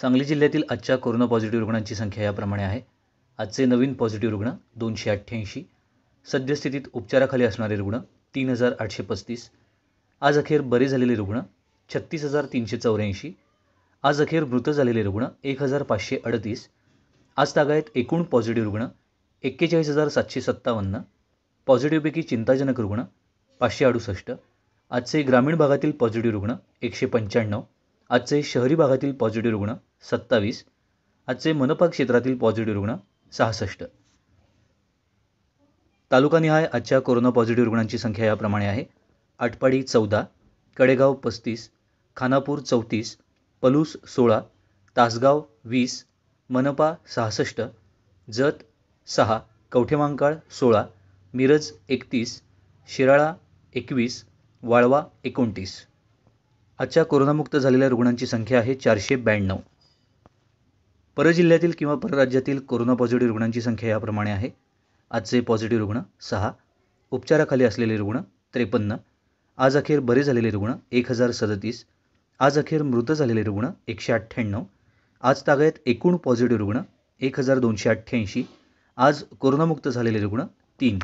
सांगली जिल्ह्यातील आजच्या corona positive रुग्णांची संख्या याप्रमाणे आहे आजचे नवीन पॉझिटिव्ह रुग्ण दोनशे अठ्ठ्याऐंशी सद्यस्थितीत उपचाराखाली असणारे रुग्ण तीन हजार आठशे पस्तीस आज अखेर बरे झालेले रुग्ण छत्तीस हजार तीनशे चौऱ्याऐंशी आज अखेर मृत झालेले रुग्ण एक हजार पाचशे अडतीस आज तागायत एकूण पॉझिटिव्ह रुग्ण एक्केचाळीस हजार सातशे सत्तावन्न पॉझिटिव्हपैकी चिंताजनक रुग्ण पाचशे अडुसष्ट आजचे ग्रामीण भागातील पॉझिटिव्ह रुग्ण एकशे पंच्याण्णव आजचे शहरी भागातील पॉझिटिव्ह रुग्ण सत्तावीस आजचे मनपा क्षेत्रातील पॉझिटिव्ह रुग्ण सहासष्ट तालुकानिहाय आजच्या कोरोना पॉझिटिव्ह रुग्णांची संख्या याप्रमाणे आहे आटपाडी चौदा कडेगाव पस्तीस खानापूर चौतीस पलूस सोळा तासगाव वीस मनपा सहासष्ट जत सहा कवठेमांकाळ सोळा मिरज एकतीस शिराळा एकवीस वाळवा एकोणतीस आजच्या कोरोनामुक्त झालेल्या रुग्णांची संख्या आहे चारशे ब्याण्णव परजिल्ह्यातील किंवा परराज्यातील कोरोना पॉझिटिव्ह रुग्णांची संख्या याप्रमाणे आहे आजचे पॉझिटिव्ह रुग्ण सहा उपचाराखाली असलेले रुग्ण त्रेपन्न आज अखेर बरे झालेले रुग्ण एक हजार सदतीस आज अखेर मृत झालेले रुग्ण एकशे अठ्ठ्याण्णव आज तागायत एकूण पॉझिटिव्ह रुग्ण एक हजार दोनशे अठ्ठ्याऐंशी आज कोरोनामुक्त झालेले रुग्ण तीन